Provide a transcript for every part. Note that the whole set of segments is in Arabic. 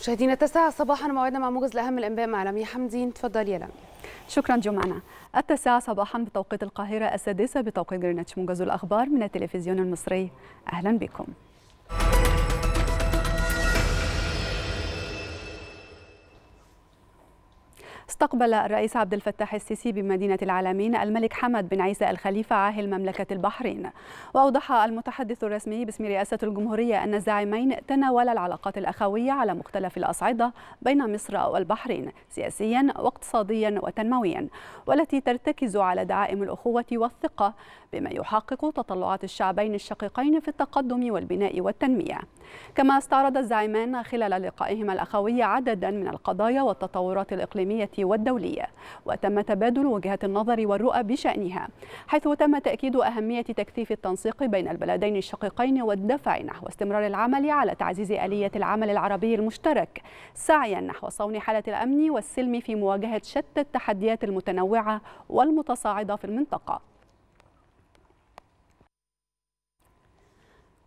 مشاهدينا التاسعة صباحا موعدنا مع موجز لأهم الأنباء مع لمي حمدين تفضلي يا لميا شكرا جمعنا التاسعة صباحا بتوقيت القاهرة السادسة بتوقيت جرينتش موجز الأخبار من التلفزيون المصري أهلا بكم استقبل الرئيس عبد الفتاح السيسي بمدينة العالمين الملك حمد بن عيسى الخليفة عاهل مملكة البحرين وأوضح المتحدث الرسمي باسم رئاسة الجمهورية أن الزعيمين تناولا العلاقات الأخوية على مختلف الأصعدة بين مصر والبحرين سياسيا واقتصاديا وتنمويا والتي ترتكز على دعائم الأخوة والثقة بما يحقق تطلعات الشعبين الشقيقين في التقدم والبناء والتنمية كما استعرض الزعيمان خلال لقائهما الأخوي عددا من القضايا والتطورات الإقليمية والدولية وتم تبادل وجهات النظر والرؤى بشأنها حيث تم تأكيد أهمية تكثيف التنسيق بين البلدين الشقيقين والدفع نحو استمرار العمل على تعزيز آلية العمل العربي المشترك سعيا نحو صون حالة الأمن والسلم في مواجهة شتى التحديات المتنوعة والمتصاعدة في المنطقة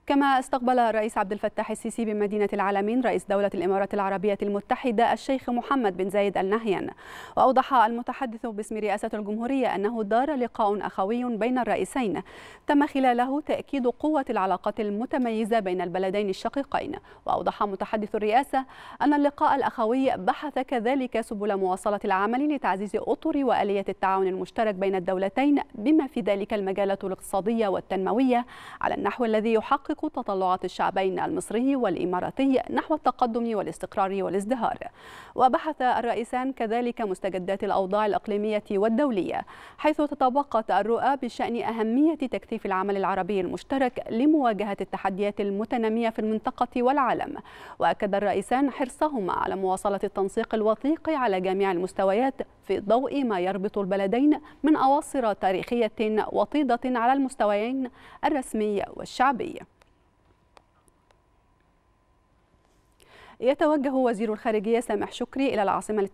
كما استقبل الرئيس عبد الفتاح السيسي بمدينة العالمين رئيس دولة الإمارات العربية المتحدة الشيخ محمد بن زايد النهيان وأوضح المتحدث باسم رئاسة الجمهورية أنه دار لقاء أخوي بين الرئيسين تم خلاله تأكيد قوة العلاقات المتميزة بين البلدين الشقيقين وأوضح متحدث الرئاسة أن اللقاء الأخوي بحث كذلك سبل مواصلة العمل لتعزيز أطر وآلية التعاون المشترك بين الدولتين بما في ذلك المجالات الاقتصادية والتنموية على النحو الذي يحقق تحقق تطلعات الشعبين المصري والإماراتي نحو التقدم والاستقرار والازدهار وبحث الرئيسان كذلك مستجدات الأوضاع الإقليمية والدولية حيث تطابقت الرؤى بشأن أهمية تكثيف العمل العربي المشترك لمواجهة التحديات المتنامية في المنطقة والعالم وأكد الرئيسان حرصهما على مواصلة التنسيق الوثيق على جميع المستويات في ضوء ما يربط البلدين من أواصر تاريخية وطيدة على المستويين الرسمي والشعبي يتوجه وزير الخارجية سامح شكري إلى العاصمة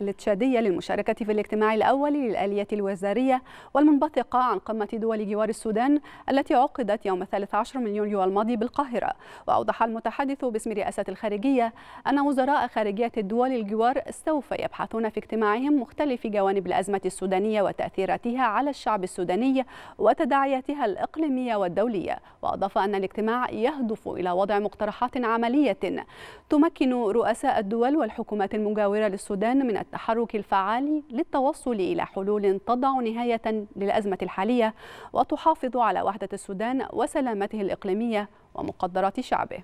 التشادية للمشاركة في الاجتماع الأول للآلية الوزارية والمنبثقة عن قمة دول جوار السودان التي عقدت يوم 13 من يوليو الماضي بالقاهرة وأوضح المتحدث باسم رئاسة الخارجية أن وزراء خارجية الدول الجوار سوف يبحثون في اجتماعهم مختلف جوانب الأزمة السودانية وتأثيراتها على الشعب السوداني وتداعياتها الإقليمية والدولية وأضاف أن الاجتماع يهدف إلى وضع مقترحات عملية تمكن رؤساء الدول والحكومات المجاورة للسودان من التحرك الفعال للتوصل إلى حلول تضع نهاية للأزمة الحالية وتحافظ على وحدة السودان وسلامته الإقليمية ومقدرات شعبه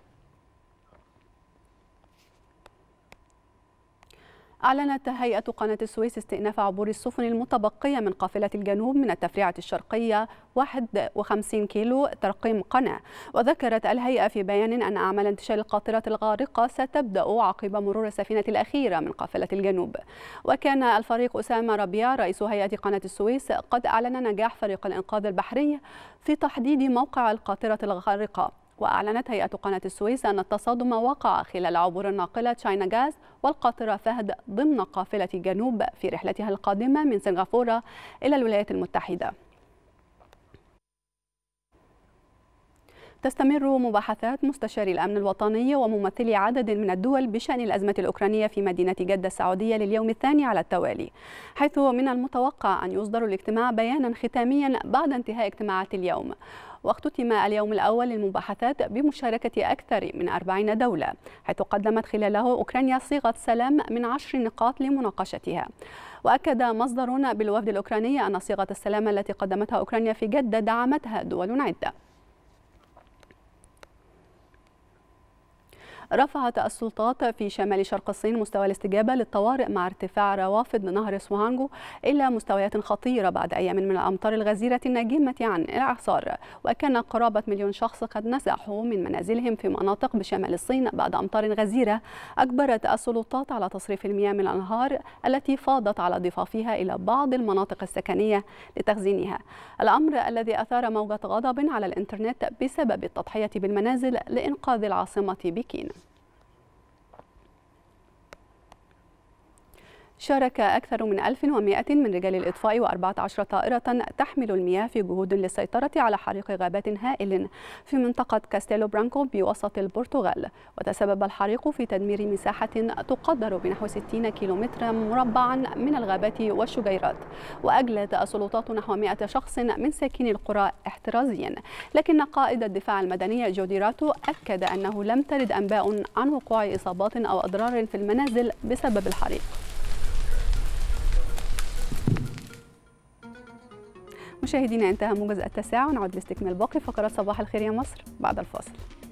أعلنت هيئة قناة السويس استئناف عبور السفن المتبقية من قافلة الجنوب من التفريعة الشرقية 51 كيلو ترقيم قناة وذكرت الهيئة في بيان أن أعمال انتشال القاطرة الغارقة ستبدأ عقب مرور السفينة الأخيرة من قافلة الجنوب وكان الفريق أسامة ربيع رئيس هيئة قناة السويس قد أعلن نجاح فريق الإنقاذ البحري في تحديد موقع القاطرة الغارقة وأعلنت هيئة قناة السويس أن التصادم وقع خلال عبور الناقلة تشاينا جاز والقاطرة فهد ضمن قافلة جنوب في رحلتها القادمة من سنغافورة إلى الولايات المتحدة تستمر مباحثات مستشاري الأمن الوطني وممثلي عدد من الدول بشأن الأزمة الأوكرانية في مدينة جدة السعودية لليوم الثاني على التوالي حيث من المتوقع أن يصدر الاجتماع بيانا ختاميا بعد انتهاء اجتماعات اليوم واختتم اليوم الأول للمباحثات بمشاركة أكثر من 40 دولة حيث قدمت خلاله أوكرانيا صيغة سلام من عشر نقاط لمناقشتها وأكد مصدر بالوفد الأوكراني أن صيغة السلام التي قدمتها أوكرانيا في جدة دعمتها دول عدة رفعت السلطات في شمال شرق الصين مستوى الاستجابة للطوارئ مع ارتفاع روافد نهر سوهانجو إلى مستويات خطيرة بعد أيام من الأمطار الغزيرة الناجمة عن الإعصار وكان قرابة مليون شخص قد نزحوا من منازلهم في مناطق بشمال الصين بعد أمطار غزيرة أجبرت السلطات على تصريف المياه من الأنهار التي فاضت على ضفافها إلى بعض المناطق السكنية لتخزينها الأمر الذي أثار موجة غضب على الإنترنت بسبب التضحية بالمنازل لإنقاذ العاصمة بكين شارك أكثر من 1100 من رجال الإطفاء و14 طائرة تحمل المياه في جهود للسيطرة على حريق غابات هائل في منطقة كاستيلو برانكو بوسط البرتغال وتسبب الحريق في تدمير مساحة تقدر بنحو 60 كيلومترا مربعا من الغابات والشجيرات وأجلت السلطات نحو 100 شخص من ساكني القرى احترازيا لكن قائد الدفاع المدني جوديراتو أكد أنه لم ترد أنباء عن وقوع إصابات أو أضرار في المنازل بسبب الحريق مشاهدينا انتهى موجز التساعة ونعود لاستكمال باقي فقرات صباح الخير يا مصر بعد الفاصل